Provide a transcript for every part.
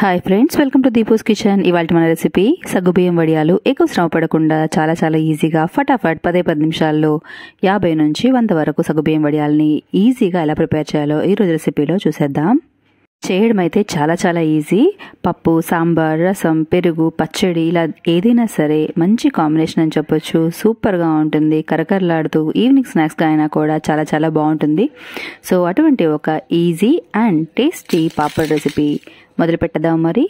hi friends welcome to Deepo's kitchen ఇవాళ మన recipe సగ్గుబియ్యం వడియాలు ఎక్కువ శ్రమ పడకుండా చాలా చాలా ఈజీగా ఫటాఫట్ పదే పది నిమిషాల్లో యాభై నుంచి వంద వరకు సగ్గుబియ్యం వడియాలని ఈజీగా ఎలా ప్రిపేర్ చేయాలో ఈరోజు రెసిపీలో చూసేద్దాం చేయడం అయితే చాలా చాలా ఈజీ పప్పు సాంబార్ రసం పెరుగు పచ్చడి ఇలా ఏదైనా సరే మంచి కాంబినేషన్ అని చెప్పొచ్చు సూపర్గా ఉంటుంది కరకరలాడుతూ ఈవినింగ్ స్నాక్స్గా అయినా కూడా చాలా చాలా బాగుంటుంది సో అటువంటి ఒక easy and tasty papad recipe మొదలుపెట్టదాం మరి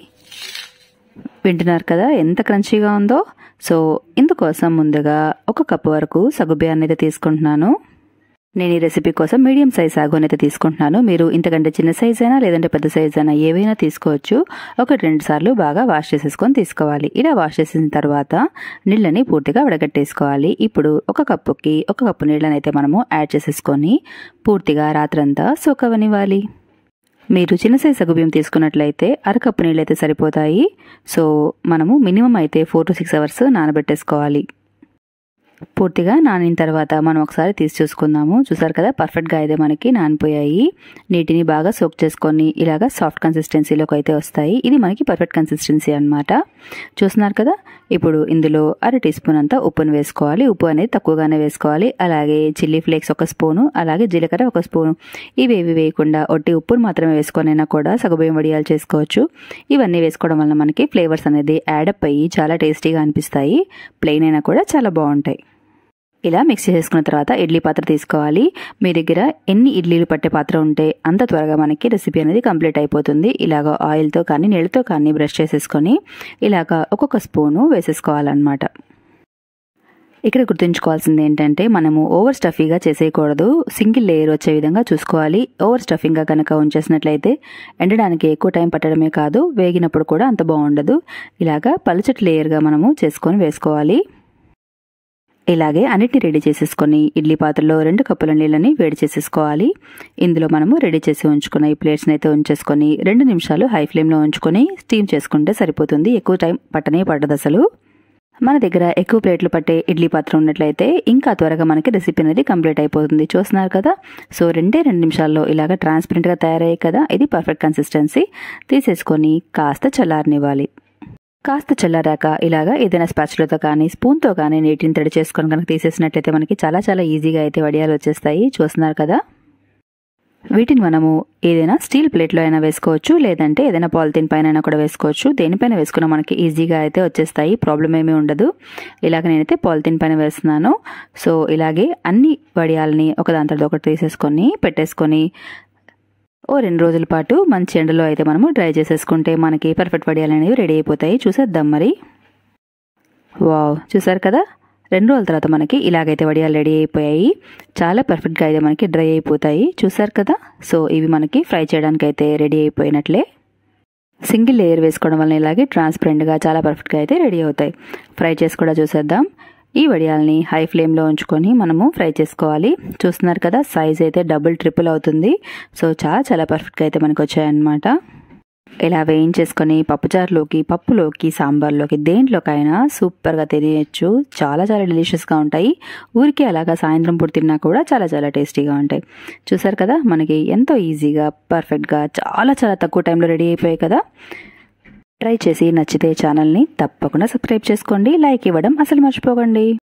వింటున్నారు కదా ఎంత క్రంచీగా ఉందో సో ఇందుకోసం ముందుగా ఒక కప్పు వరకు సగుబియాన్ని అయితే తీసుకుంటున్నాను నేను ఈ రెసిపీ కోసం మీడియం సైజ్ సాగోని అయితే తీసుకుంటున్నాను మీరు ఇంతకంటే చిన్న సైజ్ అయినా లేదంటే పెద్ద సైజ్ అయినా ఏవైనా తీసుకోవచ్చు ఒకటి రెండు సార్లు బాగా వాష్ చేసేసుకొని తీసుకోవాలి ఇలా వాష్ చేసిన తర్వాత నీళ్ళని పూర్తిగా వడగట్టేసుకోవాలి ఇప్పుడు ఒక కప్పుకి ఒక కప్పు నీళ్ళని అయితే మనము యాడ్ చేసేసుకొని పూర్తిగా రాత్రంతా సోకవనివ్వాలి మీరు చిన్న సైజ్ బియ్యం తీసుకున్నట్లయితే అరకప్పు నీళ్ళు అయితే సరిపోతాయి సో మనము మినిమం అయితే ఫోర్ టు సిక్స్ అవర్స్ నానబెట్టేసుకోవాలి పూర్తిగా నానిన తర్వాత మనం ఒకసారి తీసి చూసుకుందాము చూసారు కదా పర్ఫెక్ట్గా అయితే మనకి నానిపోయాయి నీటిని బాగా సోక్ చేసుకొని ఇలాగ సాఫ్ట్ కన్సిస్టెన్సీలోకి అయితే వస్తాయి ఇది మనకి పర్ఫెక్ట్ కన్సిస్టెన్సీ అనమాట చూస్తున్నారు కదా ఇప్పుడు ఇందులో అర టీ స్పూన్ అంతా ఉప్పును వేసుకోవాలి ఉప్పు అనేది తక్కువగానే వేసుకోవాలి అలాగే చిల్లీ ఫ్లేక్స్ ఒక స్పూను అలాగే జీలకర్ర ఒక స్పూను ఇవేవి వేయకుండా ఒట్టి ఉప్పును మాత్రమే వేసుకొనైనా కూడా సగబియ్యం వడియాలు చేసుకోవచ్చు ఇవన్నీ వేసుకోవడం వల్ల మనకి ఫ్లేవర్స్ అనేది యాడప్ అయ్యి చాలా టేస్టీగా అనిపిస్తాయి ప్లెయిన్ అయినా కూడా చాలా బాగుంటాయి ఇలా మిక్స్ చేసుకున్న తర్వాత ఇడ్లీ పాత్ర తీసుకోవాలి మీ దగ్గర ఎన్ని ఇడ్లీలు పట్టే పాత్ర ఉంటే అంత త్వరగా మనకి రెసిపీ అనేది కంప్లీట్ అయిపోతుంది ఇలాగ ఆయిల్తో కానీ నీళ్ళతో కానీ బ్రష్ చేసేసుకొని ఇలాగ ఒక్కొక్క స్పూను వేసేసుకోవాలన్నమాట ఇక్కడ గుర్తుంచుకోవాల్సింది ఏంటంటే మనము ఓవర్ స్టఫీగా చేసేయకూడదు సింగిల్ లేయర్ వచ్చే విధంగా చూసుకోవాలి ఓవర్ స్టఫింగ్గా కనుక ఉంచేసినట్లయితే ఎండడానికి ఎక్కువ టైం పట్టడమే కాదు వేగినప్పుడు కూడా అంత బాగుండదు ఇలాగా పలుచటి లేయర్గా మనము చేసుకొని వేసుకోవాలి ఇలాగే అన్నిటిని రెడీ చేసేసుకొని ఇడ్లీ పాత్రలో రెండు కప్పుల నీళ్ళని వేడి చేసేసుకోవాలి ఇందులో మనము రెడీ చేసి ఉంచుకున్న ఈ ప్లేట్స్ని అయితే ఉంచేసుకొని రెండు నిమిషాలు హై ఫ్లేమ్లో ఉంచుకొని స్టీమ్ చేసుకుంటే సరిపోతుంది ఎక్కువ టైం పట్టనే పడదు అసలు మన దగ్గర ఎక్కువ ప్లేట్లు పట్టే ఇడ్లీ పాత్ర ఉన్నట్లయితే ఇంకా త్వరగా మనకి రెసిపీ అనేది కంప్లీట్ అయిపోతుంది చూస్తున్నారు కదా సో రెండే రెండు నిమిషాల్లో ఇలాగ ట్రాన్స్పరెంట్గా తయారయ్యాయి కదా ఇది పర్ఫెక్ట్ కన్సిస్టెన్సీ తీసేసుకొని కాస్త చల్లారనివ్వాలి కాస్త చల్లారాక ఇలాగా ఏదైనా స్పాచ్లతో కానీ స్పూన్తో కానీ నీటిని తడి చేసుకొని కనుక తీసేసినట్లయితే మనకి చాలా చాలా ఈజీగా అయితే వడియాలు వచ్చేస్తాయి చూస్తున్నారు కదా వీటిని మనము ఏదైనా స్టీల్ ప్లేట్లో అయినా వేసుకోవచ్చు లేదంటే ఏదైనా పాలిథిన్ పైన అయినా కూడా వేసుకోవచ్చు దేనిపైన వేసుకున్నా మనకి ఈజీగా అయితే వచ్చేస్తాయి ప్రాబ్లం ఏమీ ఉండదు ఇలాగ నేనైతే పాలిథిన్ పైన వేస్తున్నాను సో ఇలాగే అన్ని వడియాలని దాని తర్వాత ఒకటి తీసేసుకొని పెట్టేసుకొని ఓ రెండు రోజుల పాటు మంచి ఎండలో అయితే మనము డ్రై చేసేసుకుంటే మనకి పర్ఫెక్ట్ వడియాలు అనేవి రెడీ అయిపోతాయి చూసేద్దాం మరి వావ్ చూసారు కదా రెండు రోజుల తర్వాత మనకి ఇలాగైతే వడియాలు రెడీ అయిపోయాయి చాలా పర్ఫెక్ట్గా అయితే మనకి డ్రై అయిపోతాయి చూసారు కదా సో ఇవి మనకి ఫ్రై చేయడానికి అయితే రెడీ అయిపోయినట్లే సింగిల్ లేయర్ వేసుకోవడం వల్ల ఇలాగే ట్రాన్స్పరెంట్గా చాలా పర్ఫెక్ట్గా అయితే రెడీ అవుతాయి ఫ్రై చేసి కూడా చూసేద్దాం ఈ వడియాల్ని హై ఫ్లేమ్లో ఉంచుకొని మనము ఫ్రై చేసుకోవాలి చూస్తున్నారు కదా సైజ్ అయితే డబుల్ ట్రిపుల్ అవుతుంది సో చాలా చాలా పర్ఫెక్ట్గా అయితే మనకు వచ్చాయన్నమాట ఇలా వేయించేసుకొని పప్పుచారులోకి పప్పులోకి సాంబార్లోకి దేంట్లోకైనా సూపర్గా తినేయచ్చు చాలా చాలా డెలిషియస్గా ఉంటాయి ఊరికి అలాగా సాయంత్రం పూట తిన్నా కూడా చాలా చాలా టేస్టీగా ఉంటాయి చూసారు కదా మనకి ఎంతో ఈజీగా పర్ఫెక్ట్గా చాలా చాలా తక్కువ టైంలో రెడీ అయిపోయాయి కదా ట్రై చేసి నచ్చితే ఛానల్ని తప్పకుండా సబ్స్క్రైబ్ చేసుకోండి లైక్ ఇవ్వడం అసలు మర్చిపోకండి